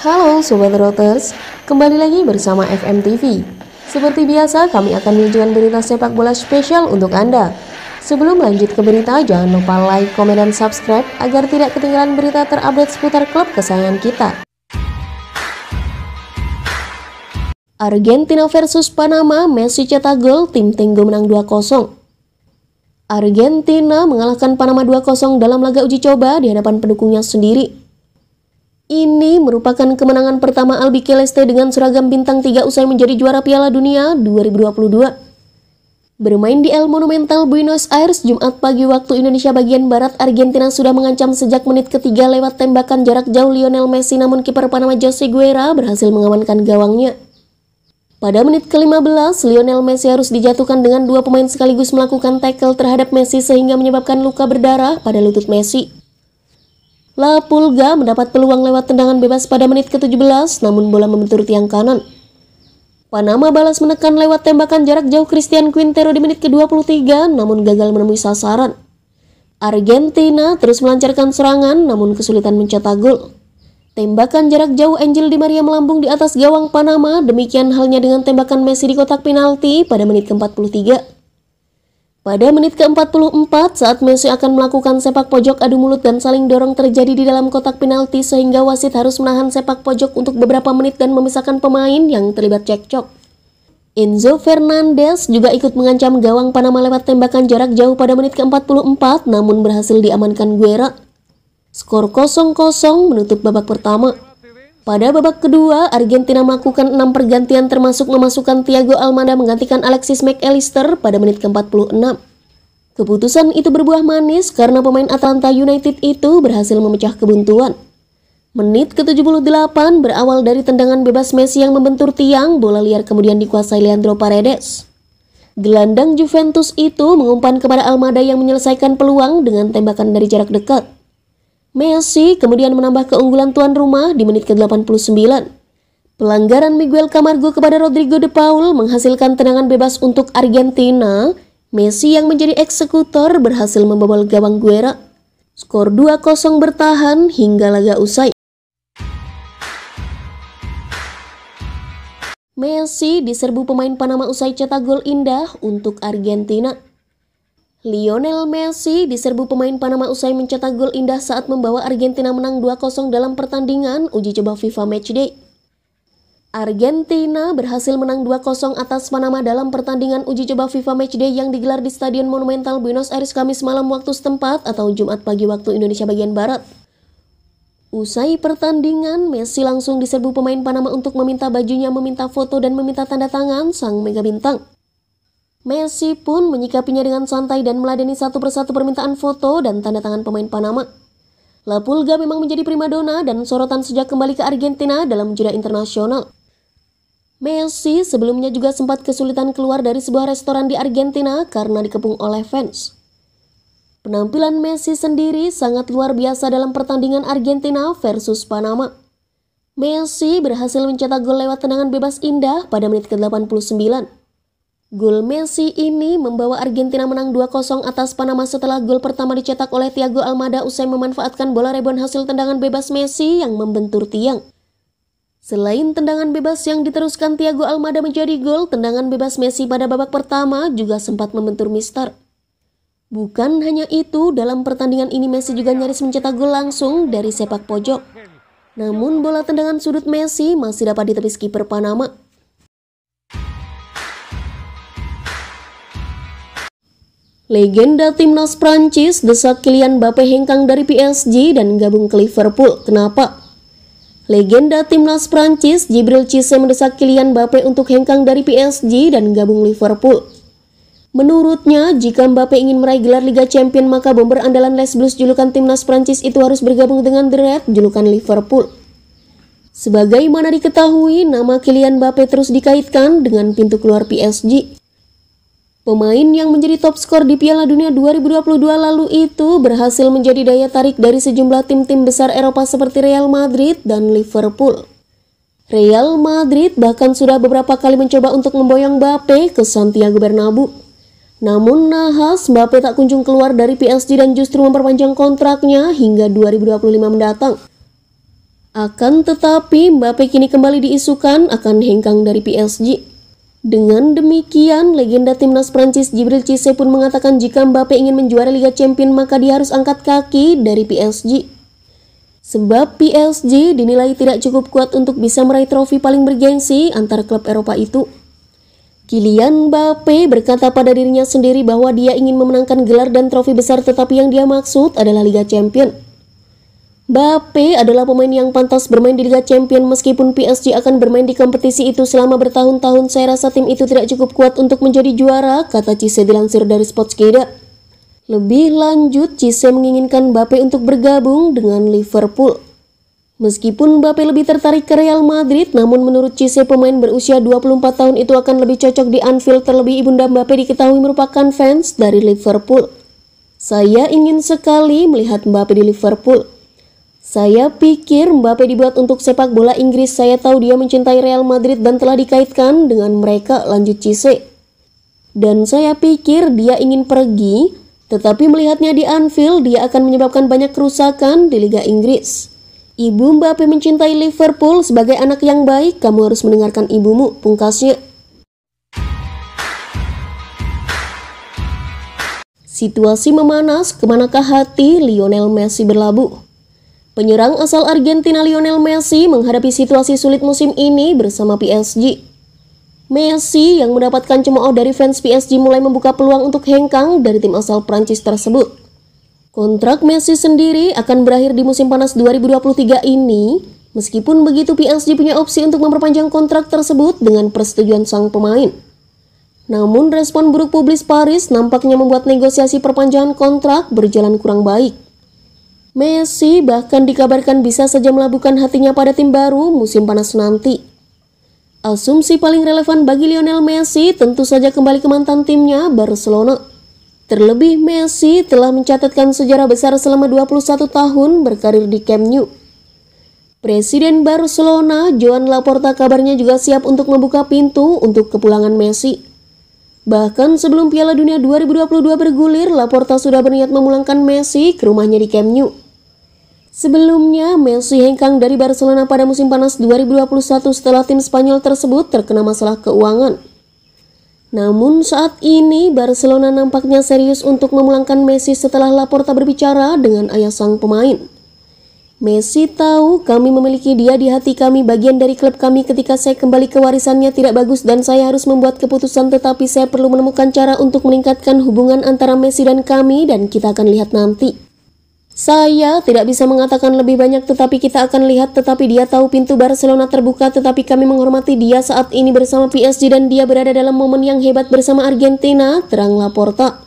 Halo Sobat Roters, kembali lagi bersama FM TV. Seperti biasa, kami akan menunjukkan berita sepak bola spesial untuk Anda. Sebelum lanjut ke berita, jangan lupa like, komen, dan subscribe agar tidak ketinggalan berita terupdate seputar klub kesayangan kita. Argentina versus Panama, Messi cetak gol, tim Tenggo menang 2-0. Argentina mengalahkan Panama 2-0 dalam laga uji coba di hadapan pendukungnya sendiri. Ini merupakan kemenangan pertama Albi Celeste dengan seragam bintang 3 usai menjadi juara Piala Dunia 2022. Bermain di El Monumental Buenos Aires Jumat pagi waktu Indonesia bagian Barat, Argentina sudah mengancam sejak menit ketiga lewat tembakan jarak jauh Lionel Messi namun kiper Panama Jose Guerra berhasil mengamankan gawangnya. Pada menit ke-15, Lionel Messi harus dijatuhkan dengan dua pemain sekaligus melakukan tackle terhadap Messi sehingga menyebabkan luka berdarah pada lutut Messi. La Pulga mendapat peluang lewat tendangan bebas pada menit ke-17 namun bola membentur tiang kanan. Panama balas menekan lewat tembakan jarak jauh Christian Quintero di menit ke-23 namun gagal menemui sasaran. Argentina terus melancarkan serangan namun kesulitan mencetak gol. Tembakan jarak jauh Angel Di Maria melambung di atas gawang Panama, demikian halnya dengan tembakan Messi di kotak penalti pada menit ke-43. Pada menit ke-44 saat Messi akan melakukan sepak pojok adu mulut dan saling dorong terjadi di dalam kotak penalti sehingga wasit harus menahan sepak pojok untuk beberapa menit dan memisahkan pemain yang terlibat cekcok. Enzo Fernandez juga ikut mengancam gawang Panama lewat tembakan jarak jauh pada menit ke-44 namun berhasil diamankan Guerra. Skor 0-0 menutup babak pertama. Pada babak kedua, Argentina melakukan enam pergantian termasuk memasukkan Thiago Almada menggantikan Alexis McAllister pada menit ke-46. Keputusan itu berbuah manis karena pemain Atlanta United itu berhasil memecah kebuntuan. Menit ke-78 berawal dari tendangan bebas Messi yang membentur tiang, bola liar kemudian dikuasai Leandro Paredes. Gelandang Juventus itu mengumpan kepada Almada yang menyelesaikan peluang dengan tembakan dari jarak dekat. Messi kemudian menambah keunggulan tuan rumah di menit ke-89. Pelanggaran Miguel Camargo kepada Rodrigo de Paul menghasilkan tendangan bebas untuk Argentina. Messi yang menjadi eksekutor berhasil membobol gawang Guerra. Skor 2-0 bertahan hingga laga usai. Messi diserbu pemain Panama usai cetak gol indah untuk Argentina. Lionel Messi diserbu pemain Panama usai mencetak gol indah saat membawa Argentina menang 2-0 dalam pertandingan uji coba FIFA Matchday. Argentina berhasil menang 2-0 atas Panama dalam pertandingan uji coba FIFA Matchday yang digelar di Stadion Monumental Buenos Aires Kamis malam waktu setempat atau Jumat pagi waktu Indonesia bagian Barat. Usai pertandingan, Messi langsung diserbu pemain Panama untuk meminta bajunya, meminta foto, dan meminta tanda tangan sang mega bintang. Messi pun menyikapinya dengan santai dan meladeni satu persatu permintaan foto dan tanda tangan pemain Panama. La Pulga memang menjadi primadona dan sorotan sejak kembali ke Argentina dalam jeda internasional. Messi sebelumnya juga sempat kesulitan keluar dari sebuah restoran di Argentina karena dikepung oleh fans. Penampilan Messi sendiri sangat luar biasa dalam pertandingan Argentina versus Panama. Messi berhasil mencetak gol lewat tendangan bebas indah pada menit ke-89. Gol Messi ini membawa Argentina menang 2-0 atas Panama setelah gol pertama dicetak oleh Thiago Almada usai memanfaatkan bola rebound hasil tendangan bebas Messi yang membentur tiang. Selain tendangan bebas yang diteruskan Thiago Almada menjadi gol, tendangan bebas Messi pada babak pertama juga sempat membentur Mister. Bukan hanya itu, dalam pertandingan ini Messi juga nyaris mencetak gol langsung dari sepak pojok. Namun bola tendangan sudut Messi masih dapat ditepis kiper Panama. Legenda timnas Prancis desak Kylian Mbappe hengkang dari PSG dan gabung ke Liverpool. Kenapa? Legenda timnas Prancis Jibril Cisse mendesak Kylian Mbappe untuk hengkang dari PSG dan gabung Liverpool. Menurutnya, jika Mbappe ingin meraih gelar Liga Champion, maka bomber andalan Les Blues julukan timnas Prancis itu harus bergabung dengan The Red julukan Liverpool. Sebagaimana diketahui, nama Kylian Mbappe terus dikaitkan dengan pintu keluar PSG. Pemain yang menjadi top skor di Piala Dunia 2022 lalu itu berhasil menjadi daya tarik dari sejumlah tim-tim besar Eropa seperti Real Madrid dan Liverpool. Real Madrid bahkan sudah beberapa kali mencoba untuk memboyong Mbappe ke Santiago Bernabeu. Namun nahas Mbappe tak kunjung keluar dari PSG dan justru memperpanjang kontraknya hingga 2025 mendatang. Akan tetapi Mbappe kini kembali diisukan akan hengkang dari PSG. Dengan demikian, legenda timnas Prancis Jibril Cisse pun mengatakan jika Mbappe ingin menjuarai Liga Champions maka dia harus angkat kaki dari PSG. Sebab PSG dinilai tidak cukup kuat untuk bisa meraih trofi paling bergengsi antara klub Eropa itu. Kylian Mbappe berkata pada dirinya sendiri bahwa dia ingin memenangkan gelar dan trofi besar tetapi yang dia maksud adalah Liga Champions. Bape adalah pemain yang pantas bermain di Liga Champion meskipun PSG akan bermain di kompetisi itu selama bertahun-tahun. Saya rasa tim itu tidak cukup kuat untuk menjadi juara, kata Cisse dilansir dari Sportskeeda. Lebih lanjut, Cisse menginginkan Bape untuk bergabung dengan Liverpool. Meskipun Bape lebih tertarik ke Real Madrid, namun menurut Cisse pemain berusia 24 tahun itu akan lebih cocok di Anfield terlebih Ibunda Mbappe diketahui merupakan fans dari Liverpool. Saya ingin sekali melihat Mbappe di Liverpool. Saya pikir Mbappe dibuat untuk sepak bola Inggris. Saya tahu dia mencintai Real Madrid dan telah dikaitkan dengan mereka lanjut Cisse. Dan saya pikir dia ingin pergi, tetapi melihatnya di Anfield dia akan menyebabkan banyak kerusakan di Liga Inggris. Ibu Mbappe mencintai Liverpool sebagai anak yang baik, kamu harus mendengarkan ibumu, pungkasnya. Situasi memanas, kemanakah hati Lionel Messi berlabuh? Penyerang asal Argentina Lionel Messi menghadapi situasi sulit musim ini bersama PSG. Messi yang mendapatkan cemooh dari fans PSG mulai membuka peluang untuk hengkang dari tim asal Prancis tersebut. Kontrak Messi sendiri akan berakhir di musim panas 2023 ini, meskipun begitu PSG punya opsi untuk memperpanjang kontrak tersebut dengan persetujuan sang pemain. Namun respon buruk publis Paris nampaknya membuat negosiasi perpanjangan kontrak berjalan kurang baik. Messi bahkan dikabarkan bisa saja melabuhkan hatinya pada tim baru musim panas nanti. Asumsi paling relevan bagi Lionel Messi tentu saja kembali ke mantan timnya Barcelona. Terlebih Messi telah mencatatkan sejarah besar selama 21 tahun berkarir di Camp Nou. Presiden Barcelona Joan Laporta kabarnya juga siap untuk membuka pintu untuk kepulangan Messi. Bahkan sebelum Piala Dunia 2022 bergulir, Laporta sudah berniat memulangkan Messi ke rumahnya di Camp Nou. Sebelumnya, Messi hengkang dari Barcelona pada musim panas 2021 setelah tim Spanyol tersebut terkena masalah keuangan. Namun saat ini Barcelona nampaknya serius untuk memulangkan Messi setelah Laporta berbicara dengan ayah sang pemain. Messi tahu kami memiliki dia di hati kami bagian dari klub kami ketika saya kembali ke warisannya tidak bagus dan saya harus membuat keputusan tetapi saya perlu menemukan cara untuk meningkatkan hubungan antara Messi dan kami dan kita akan lihat nanti. Saya tidak bisa mengatakan lebih banyak tetapi kita akan lihat tetapi dia tahu pintu Barcelona terbuka tetapi kami menghormati dia saat ini bersama PSG dan dia berada dalam momen yang hebat bersama Argentina, terang Laporta.